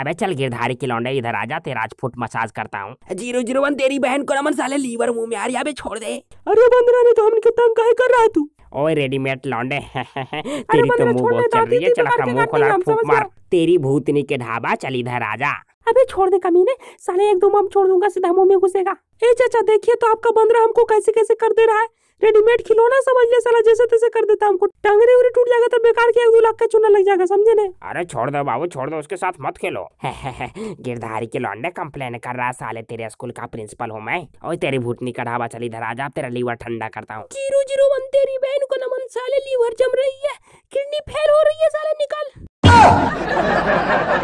अबे चल गिरधारी के लौंडे इधर आ जाते राजपूत मसाज करता हूँ जीरो जीरो वन तेरी बहन को रमन साले लीवर मुंह में आ रही अबे छोड़ दे अरे बंदरा ने तो हमने तंग काहे कर रहा तू ओए रेडीमेड लौंडे तेरी तो मुंह बहुत चल रही है चल अपना मुंह खोला फूक मार तेरी भूतनी के ढाबा चल इधर आ जा अबे छोड़ दे कमीने साले एक दो मम छोड़ दूंगा सीधा मुंह में घुसेगा ए चाचा देखिए तो आपका बंदरा हमको कैसे कैसे कर दे रहा है रेडीमेड खिलौना समझ ले साला जैसे तैसे कर देता हमको टंगरी उरी टूट जाएगा तो बेकार के एक दो लाख का चूना लग जाएगा समझे ने अरे छोड़ दो बाबू छोड़ दो उसके साथ मत खेलो गिरधारी के लौंडे कंप्लेन कर रहा साले तेरे स्कूल का प्रिंसिपल हूँ मैं और तेरी भूटनी कढ़ावा चली धरा जा तेरा लीवर ठंडा करता हूँ जीरो जीरो वन तेरी बहन को नमन साले लीवर जम रही है किडनी फेल हो रही है साले निकल